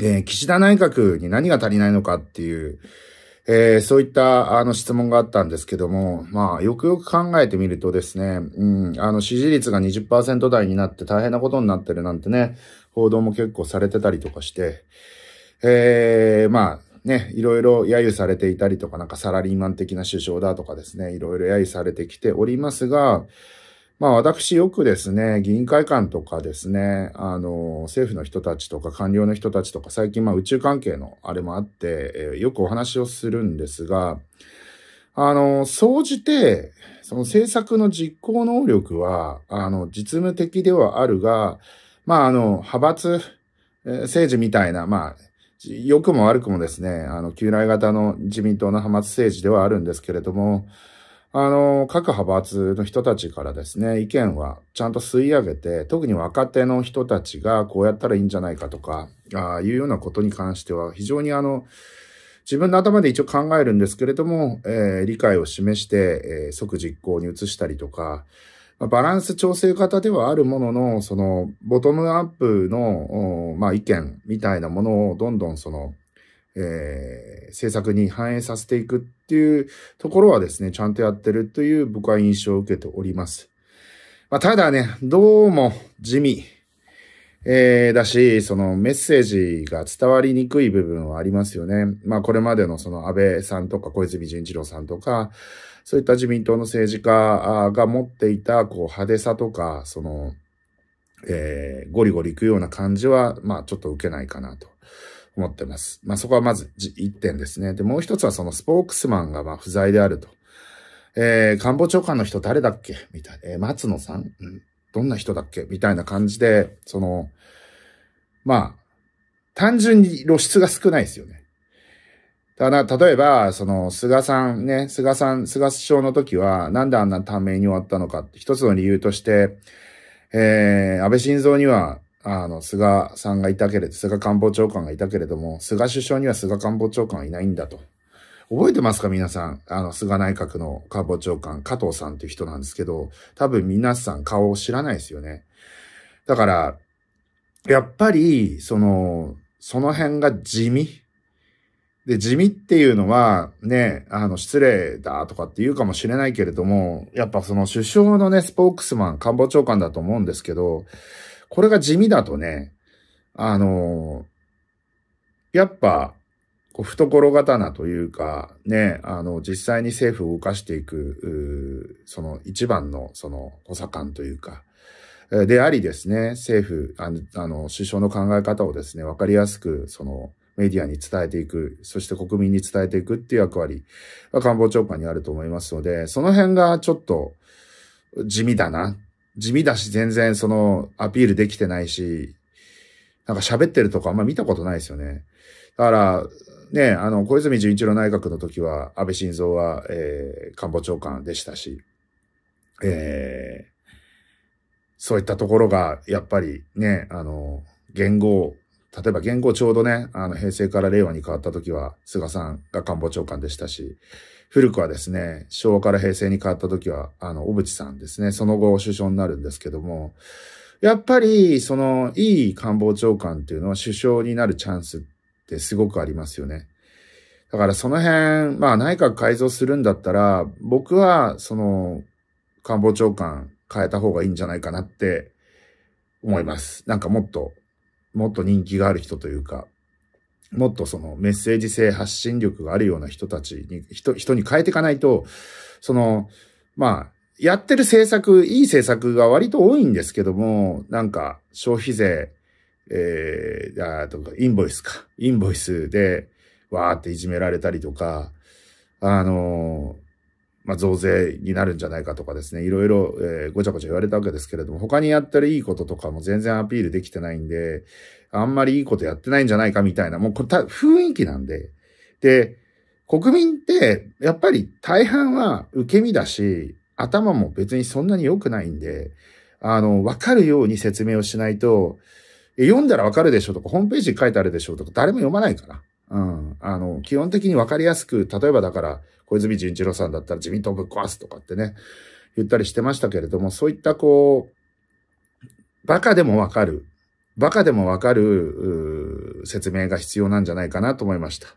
えー、岸田内閣に何が足りないのかっていう、えー、そういったあの質問があったんですけども、まあ、よくよく考えてみるとですね、うん、あの、支持率が20%台になって大変なことになってるなんてね、報道も結構されてたりとかして、えー、まあ、ね、いろいろ揶揄されていたりとか、なんかサラリーマン的な首相だとかですね、いろいろ揶揄されてきておりますが、まあ私よくですね、議員会館とかですね、あの、政府の人たちとか官僚の人たちとか、最近まあ宇宙関係のあれもあって、えー、よくお話をするんですが、あの、総じて、その政策の実行能力は、あの、実務的ではあるが、まああの、派閥、えー、政治みたいな、まあ、良くも悪くもですね、あの、旧来型の自民党の派閥政治ではあるんですけれども、あの、各派閥の人たちからですね、意見はちゃんと吸い上げて、特に若手の人たちがこうやったらいいんじゃないかとか、ああいうようなことに関しては、非常にあの、自分の頭で一応考えるんですけれども、えー、理解を示して、えー、即実行に移したりとか、まあ、バランス調整型ではあるものの、その、ボトムアップの、まあ、意見みたいなものをどんどんその、えー、政策に反映させていくっていうところはですね、ちゃんとやってるという僕は印象を受けております。まあ、ただね、どうも地味、えー、だし、そのメッセージが伝わりにくい部分はありますよね。まあこれまでのその安倍さんとか小泉純一郎さんとか、そういった自民党の政治家が持っていたこう派手さとか、その、えー、ゴリゴリいくような感じは、まあちょっと受けないかなと。思ってます。まあ、そこはまず1点ですね。で、もう一つはそのスポークスマンがま不在であると。えー、官房長官の人誰だっけみたいな。えー、松野さん、うん、どんな人だっけみたいな感じで、その、まあ、単純に露出が少ないですよね。ただ例えば、その、菅さんね、菅さん、菅首相の時は、なんであんな短命に終わったのか、一つの理由として、えー、安倍晋三にはあの、菅さんがいたけれど、菅官房長官がいたけれども、菅首相には菅官房長官はいないんだと。覚えてますか皆さん。あの、菅内閣の官房長官、加藤さんっていう人なんですけど、多分皆さん顔を知らないですよね。だから、やっぱり、その、その辺が地味。で、地味っていうのは、ね、あの、失礼だとかって言うかもしれないけれども、やっぱその首相のね、スポークスマン、官房長官だと思うんですけど、これが地味だとね、あのー、やっぱ、こう懐刀というか、ね、あの、実際に政府を動かしていく、その一番の、その、補佐官というか、でありですね、政府、あの、あの首相の考え方をですね、わかりやすく、その、メディアに伝えていく、そして国民に伝えていくっていう役割は官房長官にあると思いますので、その辺がちょっと地味だなっ地味だし、全然その、アピールできてないし、なんか喋ってるとこあんま見たことないですよね。だから、ね、あの、小泉純一郎内閣の時は、安倍晋三は、えー、官房長官でしたし、えー、そういったところが、やっぱりね、あの、言語例えば現行ちょうどね、あの、平成から令和に変わった時は、菅さんが官房長官でしたし、古くはですね、昭和から平成に変わった時は、あの、小渕さんですね、その後首相になるんですけども、やっぱり、その、いい官房長官っていうのは首相になるチャンスってすごくありますよね。だからその辺、まあ内閣改造するんだったら、僕は、その、官房長官変えた方がいいんじゃないかなって思います。なんかもっともっと人気がある人というか、もっとそのメッセージ性発信力があるような人たちに、人、人に変えていかないと、その、まあ、やってる政策、いい政策が割と多いんですけども、なんか消費税、えー、あとか、インボイスか。インボイスで、わーっていじめられたりとか、あのーまあ、増税になるんじゃないかとかですね、いろいろ、えー、ごちゃごちゃ言われたわけですけれども、他にやってるいいこととかも全然アピールできてないんで、あんまりいいことやってないんじゃないかみたいな、もうこれた雰囲気なんで。で、国民って、やっぱり大半は受け身だし、頭も別にそんなに良くないんで、あの、わかるように説明をしないと、読んだらわかるでしょとか、ホームページに書いてあるでしょとか、誰も読まないから。うん。あの、基本的にわかりやすく、例えばだから、小泉純一郎さんだったら自民党ぶっ壊すとかってね、言ったりしてましたけれども、そういったこう、バカでもわかる、バカでもわかる、説明が必要なんじゃないかなと思いました。